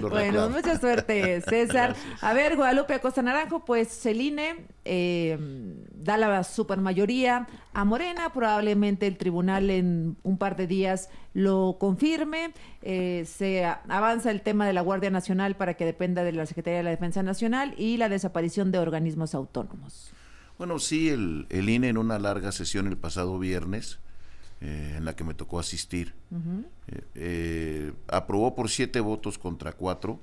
Bueno, mucha suerte, César. A ver, Guadalupe Acosta Naranjo, pues el eh, da la supermayoría a Morena, probablemente el tribunal en un par de días lo confirme, eh, se avanza el tema de la Guardia Nacional para que dependa de la Secretaría de la Defensa Nacional y la desaparición de organismos autónomos. Bueno, sí, el INE en una larga sesión el pasado viernes eh, en la que me tocó asistir, eh, eh, aprobó por siete votos contra cuatro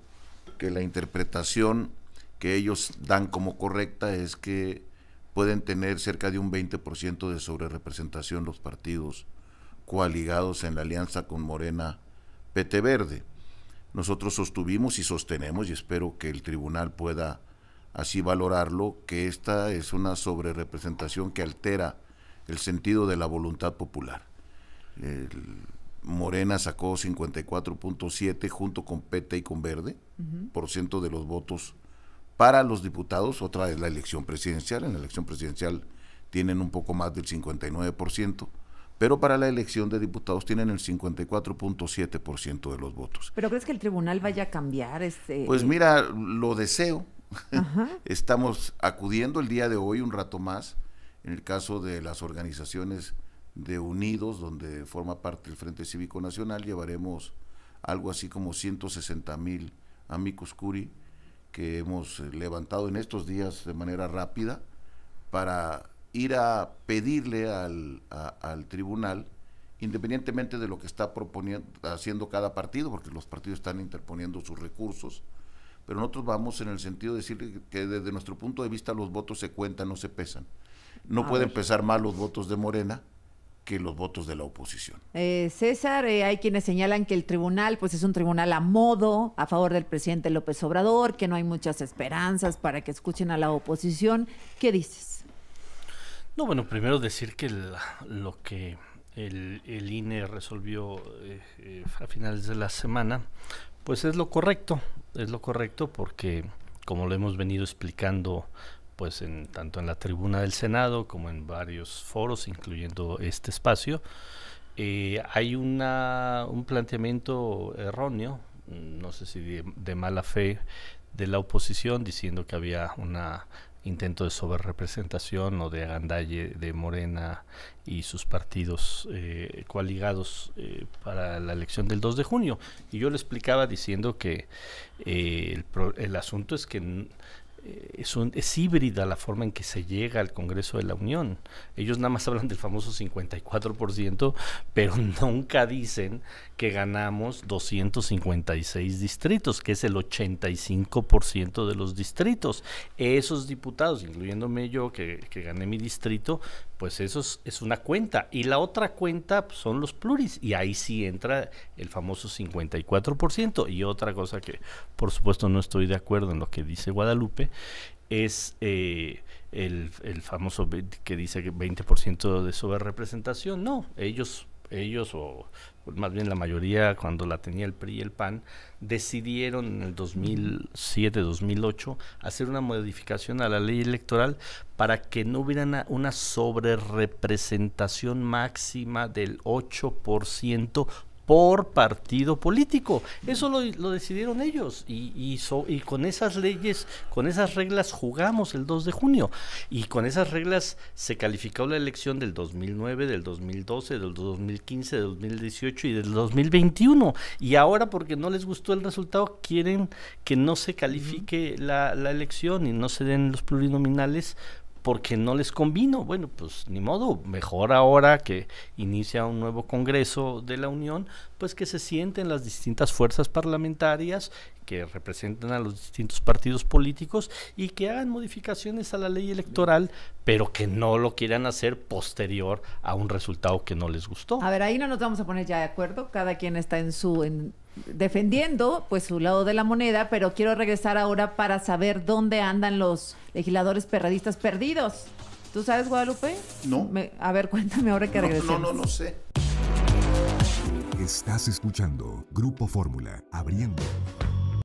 que la interpretación que ellos dan como correcta es que pueden tener cerca de un 20% de sobrerepresentación los partidos coaligados en la alianza con Morena PT Verde. Nosotros sostuvimos y sostenemos, y espero que el tribunal pueda así valorarlo, que esta es una sobrerepresentación que altera el sentido de la voluntad popular el Morena sacó 54.7 junto con PT y con Verde por ciento de los votos para los diputados. Otra vez la elección presidencial. En la elección presidencial tienen un poco más del 59%, pero para la elección de diputados tienen el 54.7% de los votos. ¿Pero crees que el tribunal vaya a cambiar? Este... Pues eh? mira, lo deseo. Estamos acudiendo el día de hoy un rato más en el caso de las organizaciones de Unidos, donde forma parte el Frente Cívico Nacional, llevaremos algo así como 160 mil amicus curi que hemos eh, levantado en estos días de manera rápida para ir a pedirle al, tribunal, independientemente de lo que está proponiendo, haciendo cada partido, porque los partidos están interponiendo sus recursos, pero nosotros vamos en el sentido de decir que desde nuestro punto de vista los votos se cuentan, no se pesan. No pueden pesar más los votos de Morena, que los votos de la oposición. Eh, César, eh, hay quienes señalan que el tribunal pues es un tribunal a modo, a favor del presidente López Obrador, que no hay muchas esperanzas para que escuchen a la oposición. ¿Qué dices? No, bueno, primero decir que lo que el, INE resolvió eh, a finales de la semana, pues es lo correcto, es lo correcto porque como lo hemos venido explicando pues en, tanto en la tribuna del Senado como en varios foros, incluyendo este espacio, eh, hay una, un planteamiento erróneo, mm, no sé si de, mala fe, de la oposición diciendo que había un intento de sobrerepresentación o de agandalle de Morena y sus partidos eh, coaligados eh, para la elección del 2 de junio. Y yo le explicaba diciendo que el, el, asunto es que eh, es, un, es, híbrida la forma en que se llega al Congreso de la Unión. Ellos nada más hablan del famoso 54%, pero nunca dicen que ganamos 256 distritos, que es el 85% de los distritos. Esos diputados, incluyéndome yo, que, que gané mi distrito, pues eso es, una cuenta. Y la otra cuenta pues, son los pluris, y ahí sí entra el famoso 54%. Y otra cosa que, por supuesto, no estoy de acuerdo en lo que dice Guadalupe, es eh, el, famoso que dice que 20% de representación. No, ellos ellos, o más bien la mayoría cuando la tenía el PRI y el PAN, decidieron en el 2007-2008 hacer una modificación a la ley electoral para que no hubiera una, sobre sobrerepresentación máxima del 8% por partido político. Eso lo, decidieron ellos y, y, y, con esas leyes, con esas reglas jugamos el 2 de junio y con esas reglas se calificó la elección del 2009, del 2012, del 2015, del 2018 y del 2021. Y ahora porque no les gustó el resultado quieren que no se califique la, la elección y no se den los plurinominales porque no les convino. Bueno, pues ni modo, mejor ahora que inicia un nuevo Congreso de la Unión, pues que se sienten las distintas fuerzas parlamentarias que representan a los distintos partidos políticos y que hagan modificaciones a la ley electoral, pero que no lo quieran hacer posterior a un resultado que no les gustó. A ver, ahí no nos vamos a poner ya de acuerdo, cada quien está en su en defendiendo pues su lado de la moneda, pero quiero regresar ahora para saber dónde andan los legisladores perradistas perdidos. ¿Tú sabes, Guadalupe? No. a ver, cuéntame ahora que regresamos. No, no, no, no sé. Estás escuchando Grupo Fórmula, abriendo